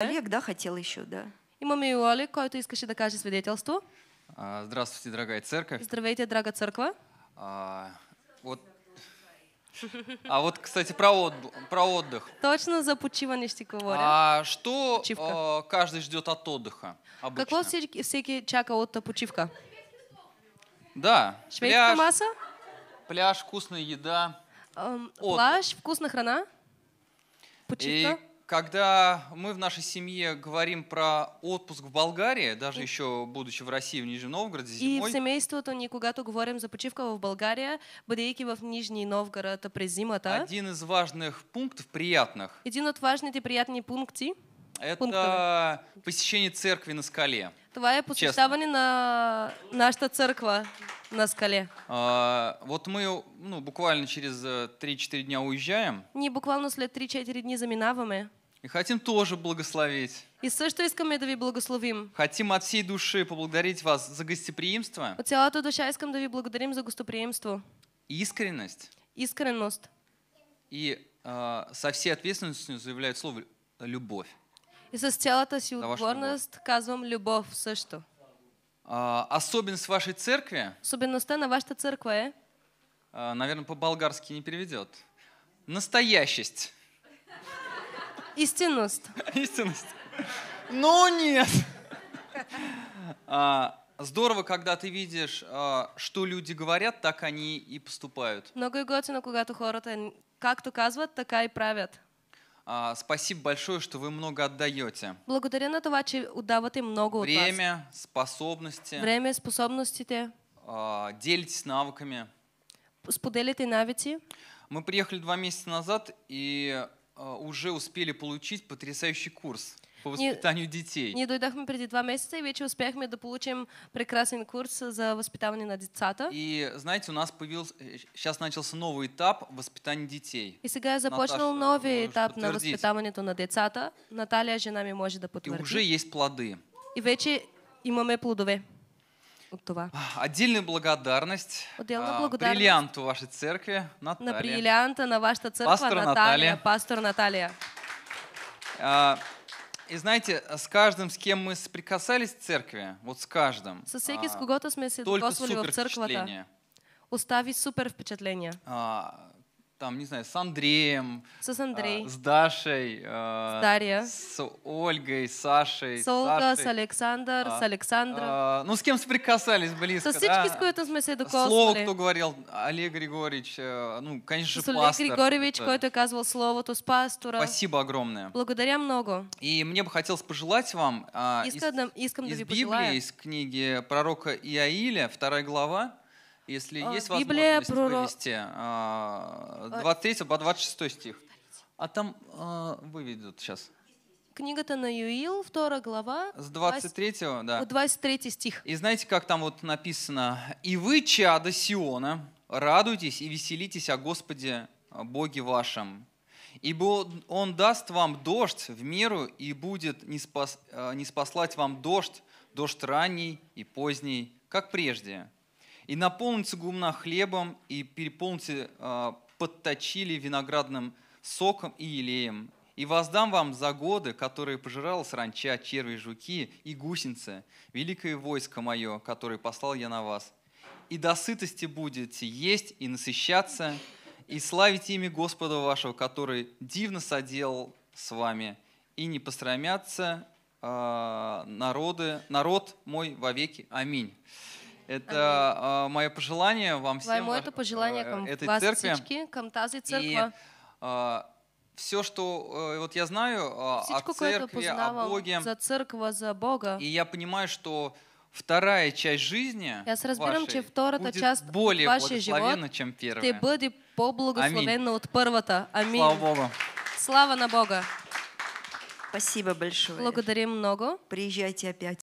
Олег, да, хотел еще, да. Имаме и Олег, който искаше да каже свидетелство. А, здравствуйте, дорогая церковь. Здравейте, дорогая церковь. А, вот. А вот, кстати, про, от, про отдых. Точно за почивание ще говоря. А что а, каждый ждет от отдыха? Обычно? Какво всеки, всеки чака от почивка? Да. Швейцарская пляж, масса? Пляж, вкусная еда. Эм, плаж, вкусная храна. Почивка. И когда мы в нашей семье говорим про отпуск в Болгарии, даже еще будучи в России, в Нижнем Новгороде зимой... И в семейството ни, то говорим за почивка в Болгария, бъдейки в Нижний Новгород а през зимата... Один из важных пунктов, приятных... Един от важните приятни пункти... Это пунктове. посещение церкви на скале. Това посещение посещаване Честно. на нашата църква на скале. А, вот мы ну, буквально через 3-4 э, дня уезжаем. Не буквально след 3-4 дни заминаваме. И хотим тоже благословить. И също искаме да ви благословим. Хотим от всей души поблагодарить вас за гостеприимство. От цялата душа искам да ви благодарим за гостеприимство. Искренность. Искренность. И э, со всей ответственностью заявляет слово любовь. И со цялата си отговорност казвам любов също. А, особенность вашей церкви. Особенность на вашата церква е. А, Наверное, по-болгарски не переведет. Настоящесть. Истинность. Истинность. Ну нет. А, здорово, когда ты видишь, а, что люди говорят, так они и поступают. Много готино, когато хората както казват, така и правят. А, спасибо большое, что вы много отдаете. Благодаря на това, че отдавате много Время, способности Время, способности. Время, Делитесь навыками. Споделите навици. Мы приехали два месяца назад, и Э, уже успели получить потрясающий курс по воспитанию Не детей. Ние дойдахме преди два месяца, и вече успяхме да получим прекрасен курс за воспитание на децата. И знаете, у нас появился, сейчас э, начался новый этап воспитания детей. И сега е започнал новый этап етап на възпитаването на децата. Наталия, жена ми, може да потвърди. И уже есть плоды. И вече имаме плодове това. Отдельная благодарность Отдельная а, благодарность. бриллианту вашей церкви Наталья. На бриллианта на ваша церковь пастор Наталья. Наталья. Пастор Наталья. А, и знаете, с каждым, с кем мы соприкасались в церкви, вот с каждым, Со всеки, а, с кого-то только супер впечатление. Оставить супер впечатление. А, там, не знаю, с Андреем, с, Андрей. А, с Дашей, а, с, Дарья. с Ольгой, с Сашей, с Ольга, Сашей. с Александр, а, с Александром. А, ну, с кем соприкасались близко, Со да? С кем сме се докоснули. Слово, кто говорил, Олег Григорьевич, э, ну, конечно же, пастор. Олег Григорьевич, это... то оказывал слово, то с пастора. Спасибо огромное. Благодаря много. И мне бы хотелось пожелать вам а, из, из Библии, пожелаю. из книги пророка Иаиля, вторая глава, если а, есть Библия, возможность пророк... вывести а, 23 по 26 стих. А там а, выведут сейчас. Книга Танаиил, 2 глава. С 23, 20, да. 23 стих. И знаете, как там вот написано? «И вы, чада Сиона, радуйтесь и веселитесь о Господе а, Боге вашем, ибо Он даст вам дождь в меру и будет не, спас, а, не спаслать вам дождь, дождь ранний и поздний, как прежде, и наполните гумна хлебом, и переполните э, подточили виноградным соком и елеем. И воздам вам за годы, которые пожирал сранча черви, жуки и гусеницы, великое войско мое, которое послал я на вас. И до сытости будете есть и насыщаться, и славить имя Господа вашего, который дивно соделал с вами, и не пострамятся э, а, народы, народ мой вовеки. Аминь. Это Аминь. А, мое пожелание вам всем. Это пожелание э, към этой вас церкви. всички, към тази И, а, все, что э, вот я знаю Всичко, а, о церкви, о Боге, за церковь, а за Бога, и я понимаю, что вторая часть жизни я разбирам, вашей будет часть более вашей благословенна, чем первая. Ты бъде по от первата. Аминь. Слава Богу. Слава на Бога. Спасибо большое. Благодарим много. Приезжайте опять.